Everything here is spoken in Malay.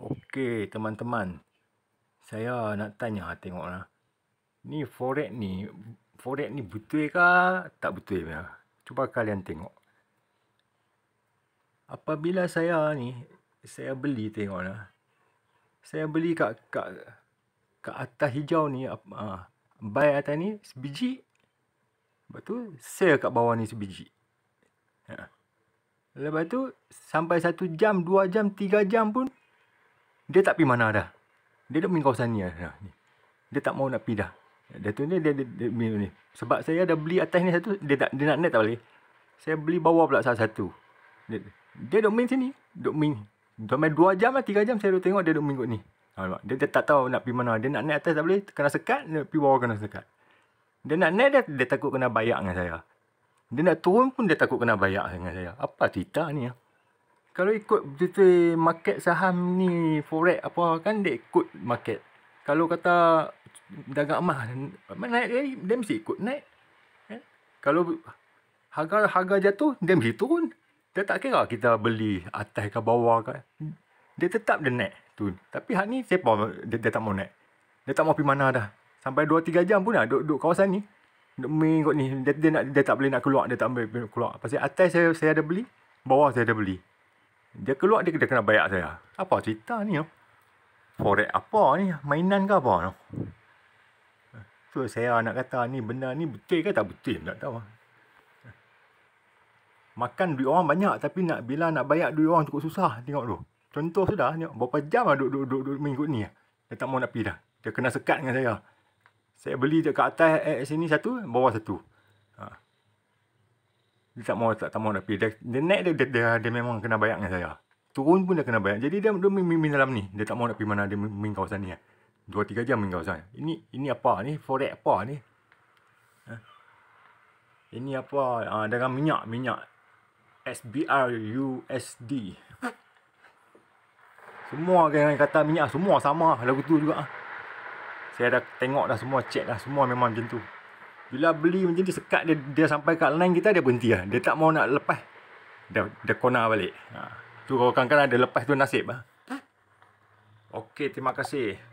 Okey, teman-teman. Saya nak tanya tengoklah. Ni forex ni, forex ni betul ke tak betul ya? Cuba kalian tengok. Apabila saya ni, saya beli tengoklah. Saya beli kat kat kat atas hijau ni apa ha, uh, buy atas ni sebiji. Lepas tu sell kat bawah ni sebiji. Ha. Lepas tu sampai satu jam, dua jam, tiga jam pun dia tak pergi mana dah. Dia duduk di kawasan ni lah. Dia tak mau nak pergi dah. Dia tu ni, dia, dia, ni. Sebab saya dah beli atas ni satu, dia tak dia nak net tak boleh. Saya beli bawah pula salah satu. Dia, dia duduk main sini. Duduk main. Duduk main dua jam lah, tiga jam saya duduk tengok dia duduk main kot ni. Ha, dia, dia tak tahu nak pergi mana. Dia nak net atas tak boleh. Kena sekat, dia pergi bawah kena sekat. Dia nak net dia, dia takut kena bayar dengan saya. Dia nak turun pun dia takut kena bayar dengan saya. Apa cerita ni lah. Ya? kalau ikut betul market saham ni forex apa kan dia ikut market kalau kata dagang emas naik dia, dia mesti ikut naik eh? kalau harga harga jatuh dia mesti turun dia tak kira kita beli atas ke bawah kan dia tetap dia naik tu tapi hari ni siapa dia, dia tak mau naik dia tak mau pergi mana dah sampai 2 3 jam pun dah duduk, duduk kawasan ni main kot ni dia, dia, nak, dia tak boleh nak keluar dia tak boleh keluar pasal atas saya saya ada beli bawah saya ada beli dia keluar dia, dia kena bayar saya. Apa cerita ni? No? Oh? Forex apa ni? Mainan ke apa? No? tu saya nak kata ni benda ni betul ke tak betul? Tak tahu. Makan duit orang banyak tapi nak bila nak bayar duit orang cukup susah. Tengok tu. Contoh sudah ni. Berapa jam lah duduk, duduk, minggu ni. Dia tak mau nak pergi dah. Dia kena sekat dengan saya. Saya beli dekat atas eh, sini satu, bawah satu dia tak mau tak, tak mau tapi dia, dia naik dia dia, dia, dia, memang kena bayar dengan saya turun pun dia kena bayar jadi dia dia mimin dalam ni dia tak mau nak pergi mana dia mimin kawasan ni ah dua tiga jam mimin kawasan ini ini apa ni forex apa ni ha? ini apa ha, dengan minyak minyak SBR USD semua kan kata minyak semua sama lagu tu juga saya dah tengok dah semua check dah semua memang macam tu bila beli macam ni sekat dia dia sampai kat line kita dia berhenti lah. Dia tak mau nak lepas. Dia dia corner balik. Ha. Tu kalau kan kan ada lepas tu nasib ah. Okey, terima kasih.